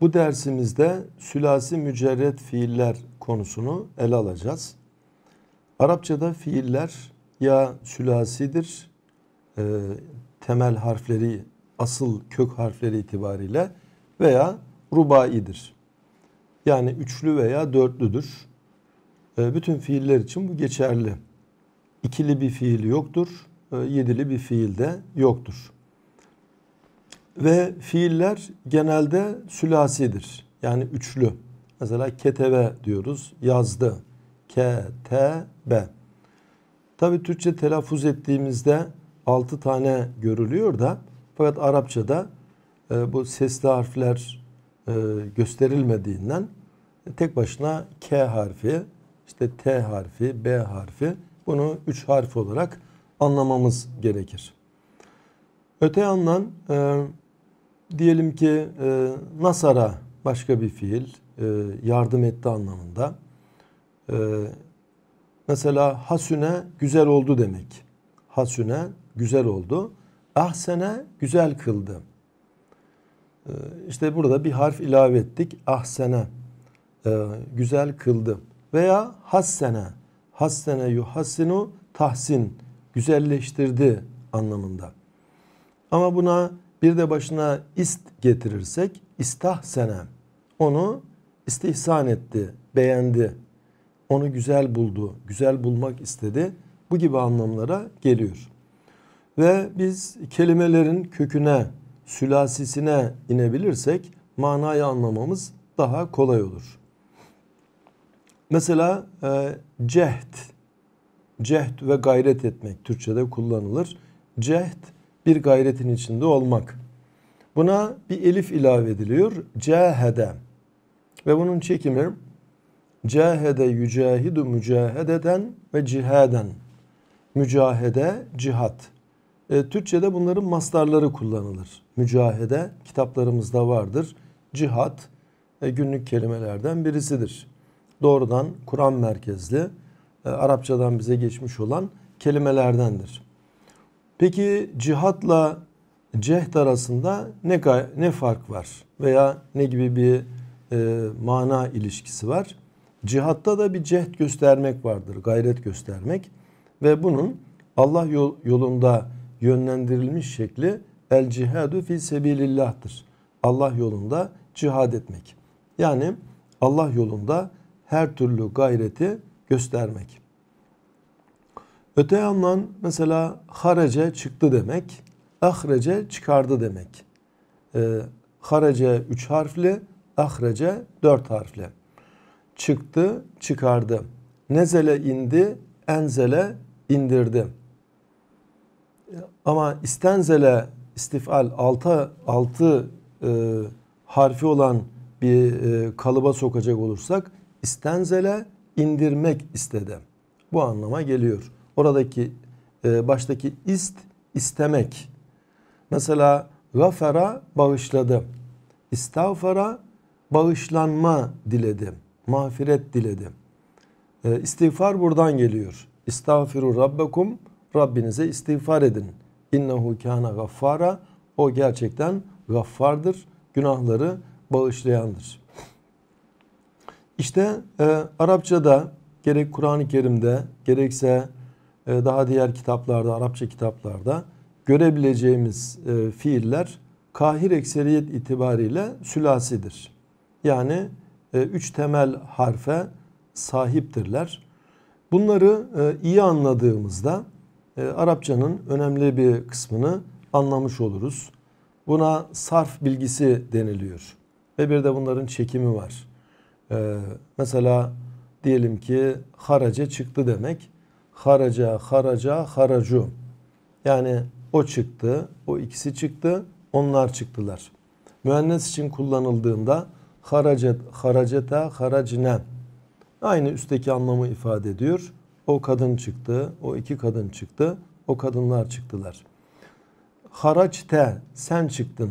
Bu dersimizde sülasi mücerret fiiller konusunu ele alacağız. Arapçada fiiller ya sülasidir, e, temel harfleri, asıl kök harfleri itibariyle veya rubaidir. Yani üçlü veya dörtlüdür. E, bütün fiiller için bu geçerli. İkili bir fiil yoktur, e, yedili bir fiil de yoktur. Ve fiiller genelde sülasidir. Yani üçlü. Mesela ketebe diyoruz. Yazdı. Ketebe. Tabi Türkçe telaffuz ettiğimizde altı tane görülüyor da fakat Arapçada e, bu sesli harfler e, gösterilmediğinden e, tek başına K harfi, işte T harfi, B harfi bunu üç harf olarak anlamamız gerekir. Öte yandan e, diyelim ki e, Nasara başka bir fiil e, yardım etti anlamında. E, mesela hasüne güzel oldu demek. Hasüne güzel oldu. Ahsene güzel kıldı. E, işte burada bir harf ilave ettik. Ahsene e, güzel kıldı. Veya hassene hassene yuhassinu tahsin güzelleştirdi anlamında. Ama buna bir de başına ist getirirsek istahsene onu istihsan etti, beğendi. Onu güzel buldu, güzel bulmak istedi. Bu gibi anlamlara geliyor. Ve biz kelimelerin köküne, sülasisine inebilirsek manayı anlamamız daha kolay olur. Mesela e, cehd, cehd ve gayret etmek Türkçe'de kullanılır. Cehd bir gayretin içinde olmak. Buna bir elif ilave ediliyor. Cahede. Ve bunun çekimi cahede yücahidu mücahededen ve cihaden. Mücahede, cihat. E, Türkçe'de bunların mastarları kullanılır. Mücahede kitaplarımızda vardır. Cihat e, günlük kelimelerden birisidir. Doğrudan Kur'an merkezli, e, Arapçadan bize geçmiş olan kelimelerdendir. Peki cihatla cehd arasında ne, ne fark var veya ne gibi bir e, mana ilişkisi var? Cihatta da bir cehd göstermek vardır, gayret göstermek ve bunun Allah yol, yolunda yönlendirilmiş şekli el cihadu fi sebilillah'tır. Allah yolunda cihad etmek. Yani Allah yolunda her türlü gayreti göstermek. Öte yandan mesela harece çıktı demek, ahrece çıkardı demek. E, harece üç harfli, ahrece dört harfli. Çıktı, çıkardı. Nezele indi, enzele indirdi. Ama istenzele istifal altı, altı e, harfi olan bir e, kalıba sokacak olursak istenzele indirmek istedi. Bu anlama geliyor. Oradaki e, baştaki ist istemek. Mesela gafera bağışladı. İstavfara bağışlanma diledim, Mağfiret diledim. E, istiğfar buradan geliyor. İstağfiru rabbekum Rabbinize istiğfar edin. İnnehu kana gaffara. O gerçekten gaffardır. Günahları bağışlayandır. İşte e, Arapçada gerek Kur'an-ı Kerim'de gerekse ee, daha diğer kitaplarda, Arapça kitaplarda görebileceğimiz e, fiiller kahir ekseriyet itibariyle sülasidir. Yani e, üç temel harfe sahiptirler. Bunları e, iyi anladığımızda Arapçanın önemli bir kısmını anlamış oluruz. Buna sarf bilgisi deniliyor. Ve bir de bunların çekimi var. Mesela diyelim ki harace çıktı demek haraca, haraca, haracu. Yani o çıktı, o ikisi çıktı, onlar çıktılar. Müennes için kullanıldığında haracet, haraceta, haracne. Aynı üstteki anlamı ifade ediyor. O kadın çıktı, o iki kadın çıktı, o kadınlar çıktılar. Haraçte, sen çıktın.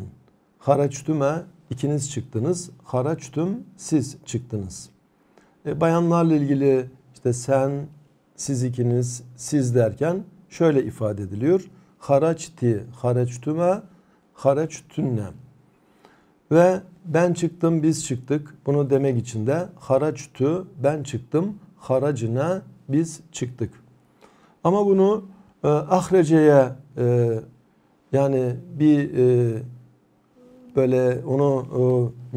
Haraçtüme, ikiniz çıktınız. Haraçtüm, siz çıktınız. E, bayanlarla ilgili işte sen, siz ikiniz, siz derken şöyle ifade ediliyor. Haraçti, haraçtüme, haraçtünne. Ve ben çıktım, biz çıktık. Bunu demek için de haraçtü, ben çıktım, haracına biz çıktık. Ama bunu e, ahreceye e, yani bir e, böyle onu e,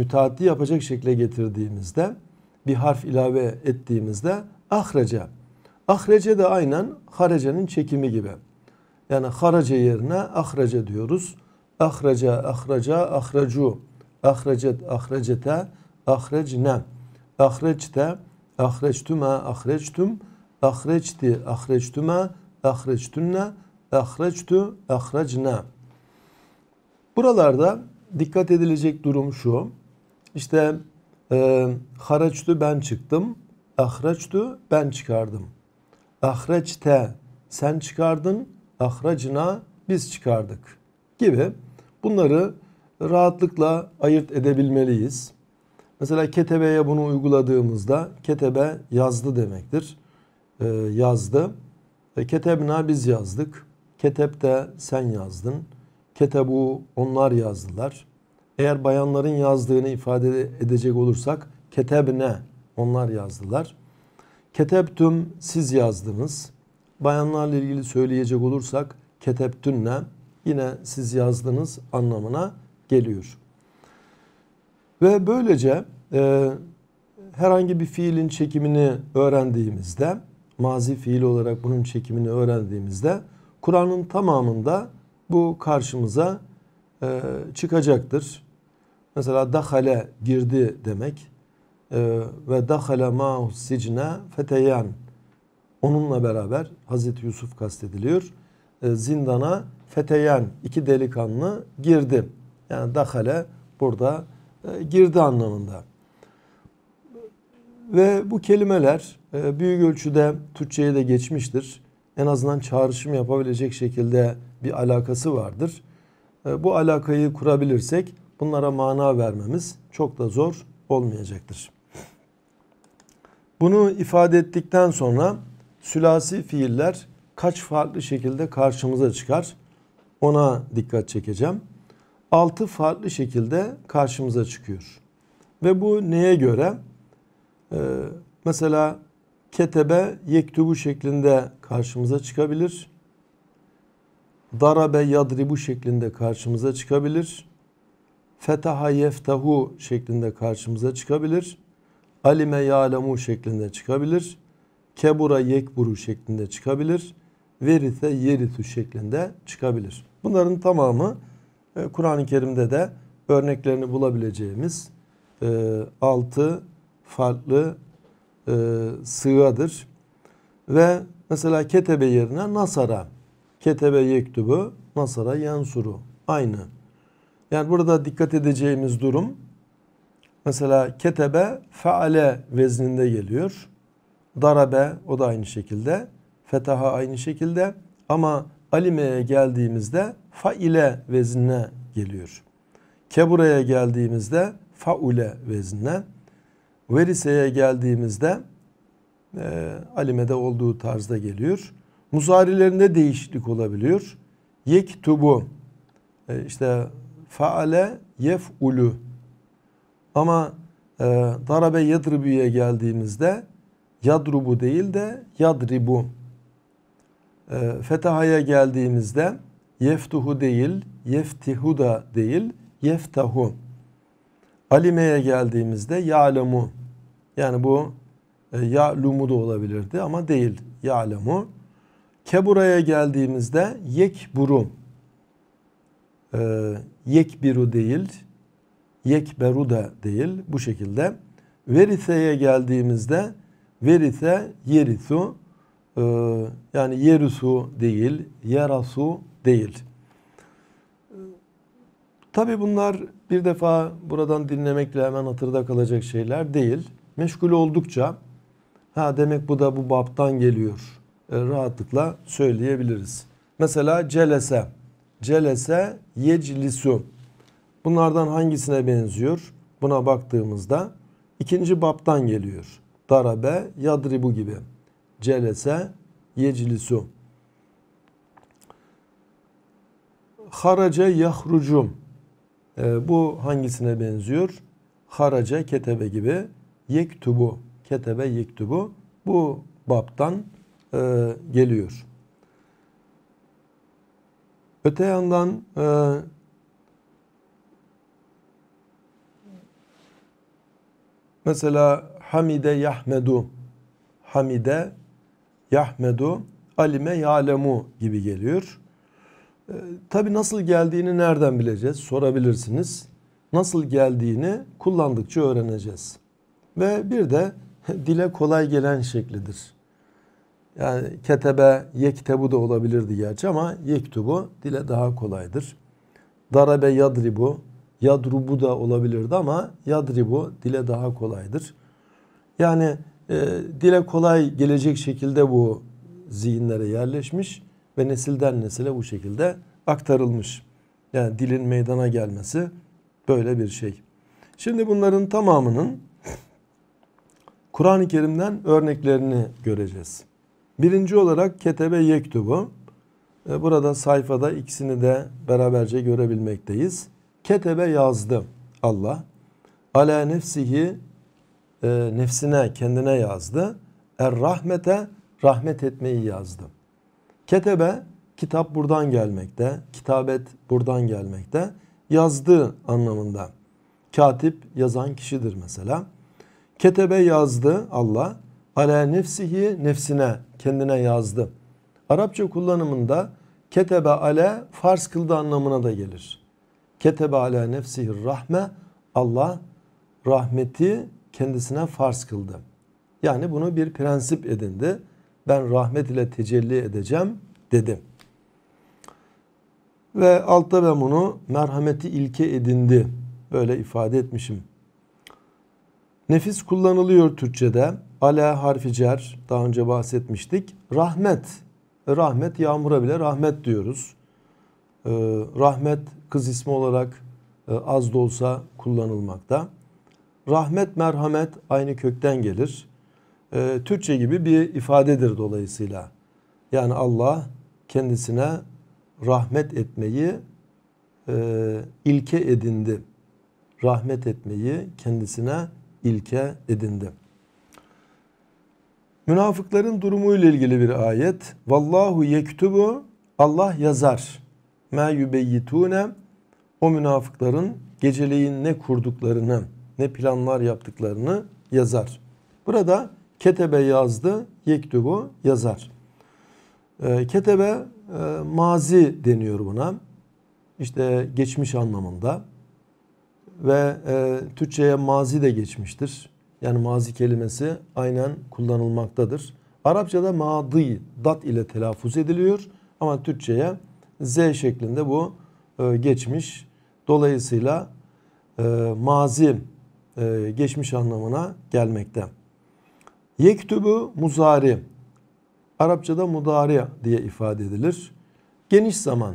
müteaddi yapacak şekle getirdiğimizde bir harf ilave ettiğimizde ahreca Ahrece de aynen harecenin çekimi gibi. Yani harace yerine ahrece diyoruz. Ahraca, ahraca, ahracu. Ahracet, ahracete, ahrecne. Ahreçte, ahreçtüme, ahreçtüm. Ahreçti, ahreçtüme, ahreçtünne, ahreçtü, ahrecne. Buralarda dikkat edilecek durum şu. İşte e, haraçtü ben çıktım, ahraçtü ben çıkardım ahreçte sen çıkardın, ahracına biz çıkardık gibi bunları rahatlıkla ayırt edebilmeliyiz. Mesela ketebeye bunu uyguladığımızda ketebe yazdı demektir. Ee, yazdı. E, ketebna biz yazdık. Ketep de sen yazdın. Ketebu onlar yazdılar. Eğer bayanların yazdığını ifade edecek olursak ketebne onlar yazdılar. Ketebtüm siz yazdınız. Bayanlarla ilgili söyleyecek olursak ketebtünne yine siz yazdınız anlamına geliyor. Ve böylece e, herhangi bir fiilin çekimini öğrendiğimizde, mazi fiil olarak bunun çekimini öğrendiğimizde Kur'an'ın tamamında bu karşımıza e, çıkacaktır. Mesela dahale girdi demek, ee, ve dahale ma'hu sicne feteyan. Onunla beraber Hazreti Yusuf kastediliyor. Ee, zindana feteyan iki delikanlı girdi. Yani dahale burada e, girdi anlamında. Ve bu kelimeler e, büyük ölçüde Türkçe'ye de geçmiştir. En azından çağrışım yapabilecek şekilde bir alakası vardır. E, bu alakayı kurabilirsek bunlara mana vermemiz çok da zor olmayacaktır. Bunu ifade ettikten sonra sülasi fiiller kaç farklı şekilde karşımıza çıkar? Ona dikkat çekeceğim. Altı farklı şekilde karşımıza çıkıyor. Ve bu neye göre? Ee, mesela ketebe yektubu şeklinde karşımıza çıkabilir. Darabe yadribu şeklinde karşımıza çıkabilir. Fetaha yeftahu şeklinde karşımıza çıkabilir alime ya'lemu şeklinde çıkabilir. Kebura yekburu şeklinde çıkabilir. Verithe yerithu şeklinde çıkabilir. Bunların tamamı e, Kur'an-ı Kerim'de de örneklerini bulabileceğimiz e, altı farklı e, sığadır. Ve mesela ketebe yerine nasara, ketebe yektubu, nasara yansuru aynı. Yani burada dikkat edeceğimiz durum Mesela ketebe faale vezninde geliyor. Darabe o da aynı şekilde. Fetaha aynı şekilde. Ama alime'ye geldiğimizde faile veznine geliyor. Kebura'ya geldiğimizde faule veznine. Verise'ye geldiğimizde e, alime'de olduğu tarzda geliyor. Muzarilerinde değişiklik olabiliyor. Yektubu e, işte faale yef'ulu ama e, darabe Yadribüye geldiğimizde yadrubu değil de yadribu. E, fetahaya geldiğimizde yeftuhu değil, yeftihu da değil, yeftahu. Alime'ye geldiğimizde ya'lemu. Yani bu e, ya'lumu da olabilirdi ama değil. Ya'lemu. Kebura'ya geldiğimizde yekburu. E, yekbiru değil, yekberu da değil bu şekilde. Veriseye geldiğimizde verise yerisu e, yani yerusu değil yerasu değil. Tabi bunlar bir defa buradan dinlemekle hemen hatırda kalacak şeyler değil. Meşgul oldukça ha demek bu da bu baptan geliyor e, rahatlıkla söyleyebiliriz. Mesela celese, celese yeclisu Bunlardan hangisine benziyor? Buna baktığımızda ikinci baptan geliyor. Darabe, yadribu gibi. Celese, Yecilisu. Harace yahrucum. E, ee, bu hangisine benziyor? Harace ketebe gibi. Yektubu. Ketebe yektubu. Bu baptan e, geliyor. Öte yandan e, Mesela hamide yahmedu, hamide yahmedu, alime yalemu gibi geliyor. E, ee, Tabi nasıl geldiğini nereden bileceğiz sorabilirsiniz. Nasıl geldiğini kullandıkça öğreneceğiz. Ve bir de dile kolay gelen şeklidir. Yani ketebe, yektebu da olabilirdi gerçi ama yektubu dile daha kolaydır. Darabe yadribu Yadrubu da olabilirdi ama yadribu dile daha kolaydır. Yani e, dile kolay gelecek şekilde bu zihinlere yerleşmiş ve nesilden nesile bu şekilde aktarılmış. Yani dilin meydana gelmesi böyle bir şey. Şimdi bunların tamamının Kur'an-ı Kerim'den örneklerini göreceğiz. Birinci olarak Ketebe Yektubu. E, burada sayfada ikisini de beraberce görebilmekteyiz ketebe yazdı Allah. Ala nefsihi e, nefsine, kendine yazdı. Er rahmete rahmet etmeyi yazdı. Ketebe kitap buradan gelmekte. Kitabet buradan gelmekte. Yazdığı anlamında. Katip yazan kişidir mesela. Ketebe yazdı Allah. Ala nefsihi nefsine, kendine yazdı. Arapça kullanımında ketebe ale farz kıldı anlamına da gelir. Ketebe ala nefsihir rahme. Allah rahmeti kendisine farz kıldı. Yani bunu bir prensip edindi. Ben rahmet ile tecelli edeceğim dedim. Ve altta ben bunu merhameti ilke edindi. Böyle ifade etmişim. Nefis kullanılıyor Türkçe'de. Ala harfi cer. Daha önce bahsetmiştik. Rahmet. Rahmet yağmura bile rahmet diyoruz. Ee, rahmet kız ismi olarak e, az da olsa kullanılmakta. Rahmet, merhamet aynı kökten gelir. Ee, Türkçe gibi bir ifadedir dolayısıyla. Yani Allah kendisine rahmet etmeyi e, ilke edindi. Rahmet etmeyi kendisine ilke edindi. Münafıkların durumu ile ilgili bir ayet. Vallahu yektubu Allah yazar ma yubeyyitune o münafıkların geceleyin ne kurduklarını, ne planlar yaptıklarını yazar. Burada ketebe yazdı, yektubu yazar. Ee, ketebe e, mazi deniyor buna. İşte geçmiş anlamında ve e, Türkçe'ye mazi de geçmiştir. Yani mazi kelimesi aynen kullanılmaktadır. Arapçada madi, dat ile telaffuz ediliyor ama Türkçe'ye Z şeklinde bu e, geçmiş. Dolayısıyla e, mazi e, geçmiş anlamına gelmekte. Yektübü muzari. Arapçada mudari diye ifade edilir. Geniş zaman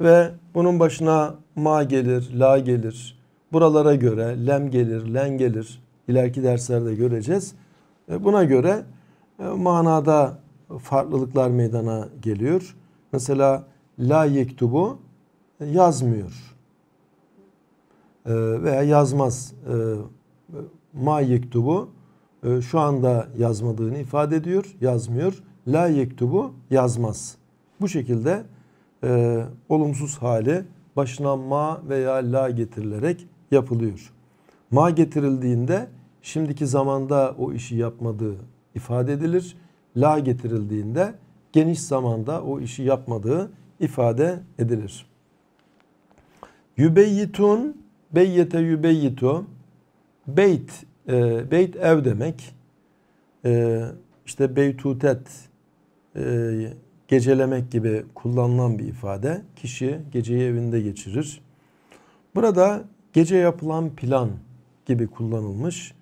ve bunun başına ma gelir, la gelir. Buralara göre lem gelir, len gelir. İleriki derslerde göreceğiz. E, buna göre e, manada farklılıklar meydana geliyor. Mesela la yektubu e, yazmıyor e, veya yazmaz e, ma yektubu şu anda yazmadığını ifade ediyor yazmıyor la yektubu yazmaz bu şekilde olumsuz hali başına ma veya la getirilerek yapılıyor ma getirildiğinde şimdiki zamanda o işi yapmadığı ifade edilir la getirildiğinde geniş zamanda o işi yapmadığı ifade edilir. Yübeyyitun, beyyete yübeyyitu, beyt, e, beyt ev demek. E, işte beytutet, e, gecelemek gibi kullanılan bir ifade. Kişi geceyi evinde geçirir. Burada gece yapılan plan gibi kullanılmış.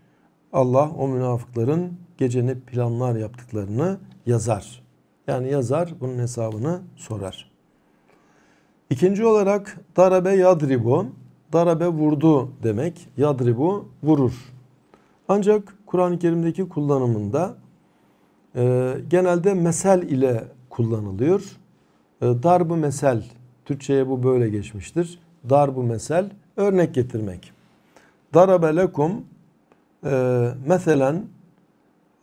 Allah o münafıkların geceni planlar yaptıklarını yazar. Yani yazar bunun hesabını sorar. İkinci olarak darabe yadribu. Darabe vurdu demek. Yadribu vurur. Ancak Kur'an-ı Kerim'deki kullanımında e, genelde mesel ile kullanılıyor. E, darbu mesel. Türkçe'ye bu böyle geçmiştir. Darbu mesel. Örnek getirmek. Darabe lekum e, meselen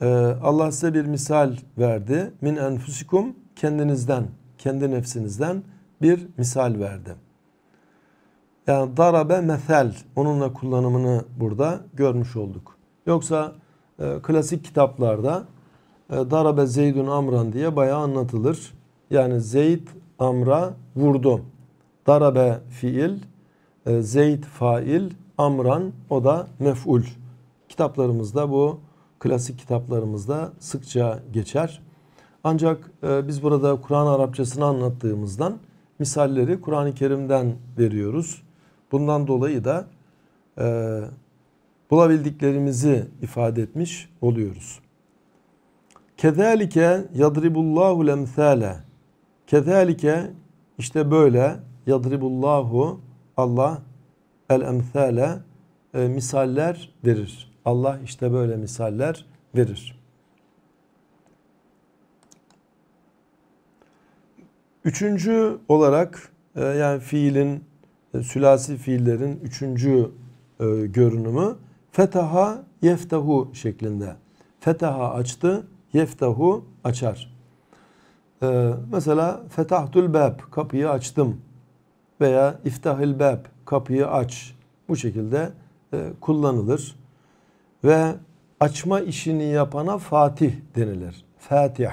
e, Allah size bir misal verdi. Min enfusikum kendinizden, kendi nefsinizden bir misal verdi. Yani darabe mesel onunla kullanımını burada görmüş olduk. Yoksa e, klasik kitaplarda e, darabe Zeydun Amran diye bayağı anlatılır. Yani Zeyd Amra vurdu. Darabe fiil, e, Zeyd fail, Amran o da mef'ul. Kitaplarımızda bu klasik kitaplarımızda sıkça geçer. Ancak e, biz burada Kur'an Arapçasını anlattığımızdan misalleri Kur'an-ı Kerim'den veriyoruz. Bundan dolayı da e, bulabildiklerimizi ifade etmiş oluyoruz. Kedalike yadribullahu lemthale. Kedalike işte böyle yadribullahu Allah el emthale e, misaller verir. Allah işte böyle misaller verir. Üçüncü olarak e, yani fiilin e, sülasi fiillerin üçüncü e, görünümü fetaha yeftahu şeklinde. Fetaha açtı, yeftahu açar. E, mesela fetahtul bab kapıyı açtım veya iftahil bab kapıyı aç bu şekilde e, kullanılır. Ve açma işini yapana fatih denilir. Fatih.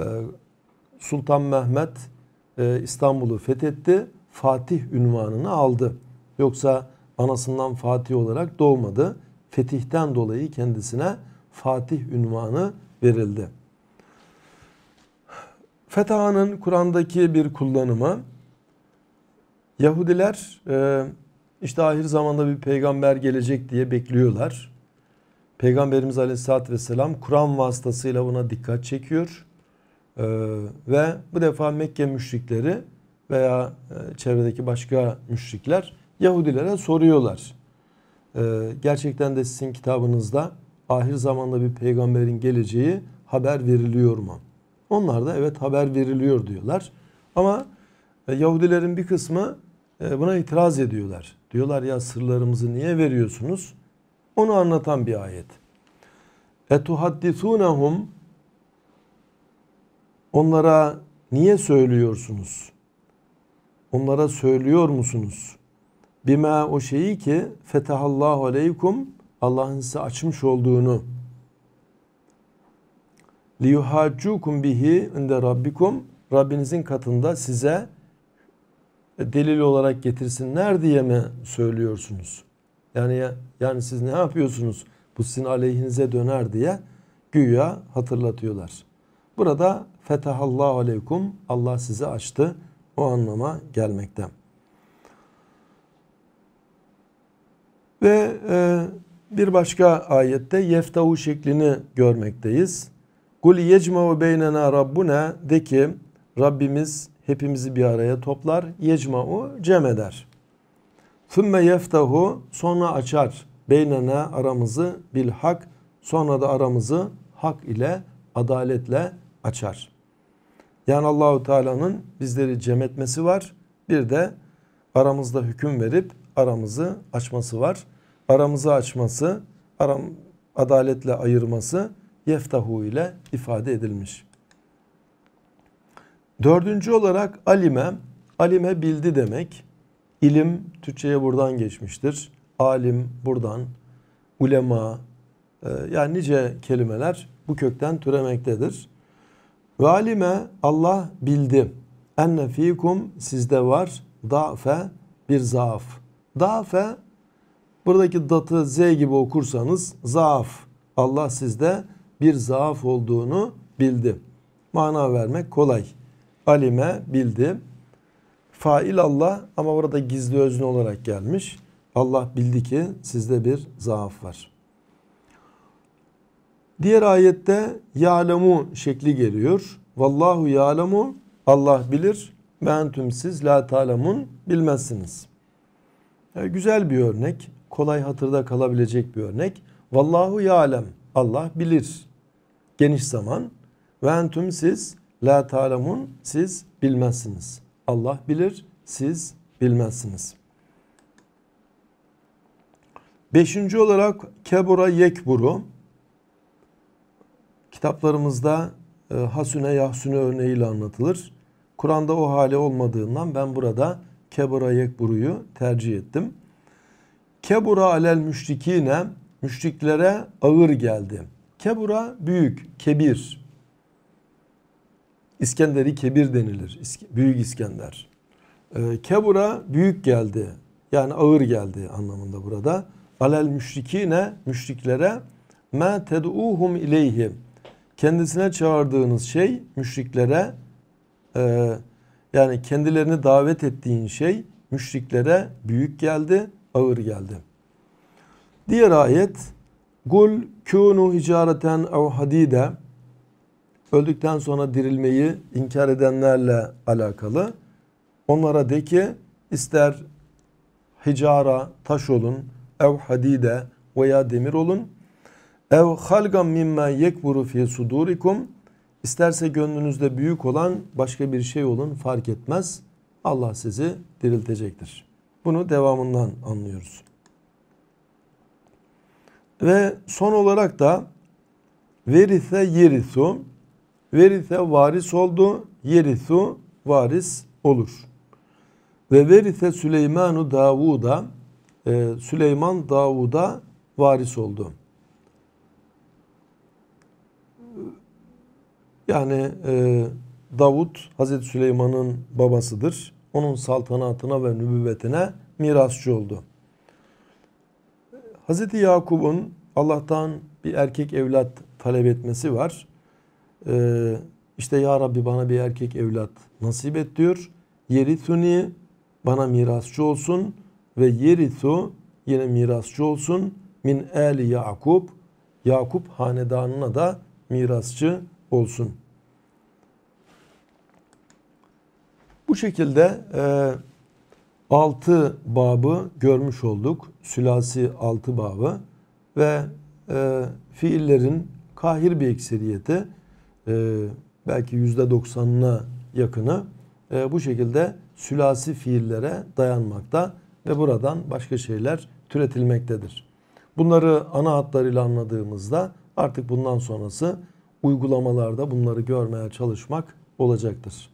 Ee, Sultan Mehmet e, İstanbul'u fethetti. Fatih ünvanını aldı. Yoksa anasından Fatih olarak doğmadı. Fetihten dolayı kendisine Fatih ünvanı verildi. Fetaha'nın Kur'an'daki bir kullanımı Yahudiler e, işte ahir zamanda bir peygamber gelecek diye bekliyorlar. Peygamberimiz Aleyhisselatü Vesselam Kur'an vasıtasıyla buna dikkat çekiyor. Ee, ve bu defa Mekke müşrikleri veya e, çevredeki başka müşrikler Yahudilere soruyorlar. Ee, gerçekten de sizin kitabınızda ahir zamanda bir peygamberin geleceği haber veriliyor mu? Onlar da evet haber veriliyor diyorlar. Ama e, Yahudilerin bir kısmı e, buna itiraz ediyorlar. Diyorlar ya sırlarımızı niye veriyorsunuz? Onu anlatan bir ayet. Etuhaddithunahum Onlara niye söylüyorsunuz? Onlara söylüyor musunuz? Bime o şeyi ki fetahallahu aleykum Allah'ın size açmış olduğunu liyuhaccukum bihi inde rabbikum Rabbinizin katında size delil olarak getirsinler diye mi söylüyorsunuz? Yani yani siz ne yapıyorsunuz? Bu sizin aleyhinize döner diye güya hatırlatıyorlar. Burada Fetahallahu aleykum. Allah sizi açtı. O anlama gelmekte. Ve e, bir başka ayette yeftahu şeklini görmekteyiz. Kul yecma'u beynena rabbuna de ki Rabbimiz hepimizi bir araya toplar. Yecma'u cem eder. Fümme yeftahu sonra açar. Beynena aramızı bil hak sonra da aramızı hak ile adaletle açar. Yani Allahu Teala'nın bizleri cem etmesi var. Bir de aramızda hüküm verip aramızı açması var. Aramızı açması, aram adaletle ayırması yeftahu ile ifade edilmiş. Dördüncü olarak alime, alime bildi demek. İlim Türkçe'ye buradan geçmiştir. Alim buradan, ulema, e, yani nice kelimeler bu kökten türemektedir. Ve alime Allah bildi. Enne fikum sizde var. Da'fe bir zaaf. Da'fe buradaki datı z gibi okursanız zaaf. Allah sizde bir zaaf olduğunu bildi. Mana vermek kolay. Alime bildi. Fail Allah ama burada gizli özne olarak gelmiş. Allah bildi ki sizde bir zaaf var. Diğer ayette ya'lemu şekli geliyor. Vallahu ya'lemu Allah bilir. Ben tüm siz la ta'lemun bilmezsiniz. Yani güzel bir örnek. Kolay hatırda kalabilecek bir örnek. Vallahu ya'lem. Allah bilir. Geniş zaman. Ve entüm siz la ta'lemun siz bilmezsiniz. Allah bilir. Siz bilmezsiniz. Beşinci olarak kebura yekburu. Kitaplarımızda e, hasüne yahsüne örneğiyle anlatılır. Kur'an'da o hali olmadığından ben burada kebura yekburuyu tercih ettim. Kebura alel müşrikine müşriklere ağır geldi. Kebura büyük, kebir. İskender'i kebir denilir. Büyük İskender. E, kebura büyük geldi. Yani ağır geldi anlamında burada. Alel müşrikine müşriklere ma ted'uhum ileyhim kendisine çağırdığınız şey müşriklere e, yani kendilerini davet ettiğin şey müşriklere büyük geldi, ağır geldi. Diğer ayet Gul kûnu hicareten ev hadide öldükten sonra dirilmeyi inkar edenlerle alakalı. Onlara de ki ister hicara taş olun, ev hadide veya demir olun Ev halgam mimma yekburu fi sudurikum. İsterse gönlünüzde büyük olan başka bir şey olun fark etmez. Allah sizi diriltecektir. Bunu devamından anlıyoruz. Ve son olarak da verithe yerisu verithe varis oldu yerisu varis olur. Ve verithe Süleymanu Davud'a e, Süleyman Davud'a varis oldu. Yani e, Davut Hazreti Süleyman'ın babasıdır. Onun saltanatına ve nübüvvetine mirasçı oldu. Hazreti Yakub'un Allah'tan bir erkek evlat talep etmesi var. Ee, işte Ya Rabbi bana bir erkek evlat nasip et diyor. Yerituni bana mirasçı olsun ve Yeritu yine mirasçı olsun. Min eli Yakub. Yakup hanedanına da mirasçı olsun. Bu şekilde e, 6 babı görmüş olduk. Sülasi 6 babı ve e, fiillerin kahir bir ekseriyeti e, belki %90'ına yakını e, bu şekilde sülasi fiillere dayanmakta ve buradan başka şeyler türetilmektedir. Bunları ana hatlarıyla anladığımızda artık bundan sonrası uygulamalarda bunları görmeye çalışmak olacaktır.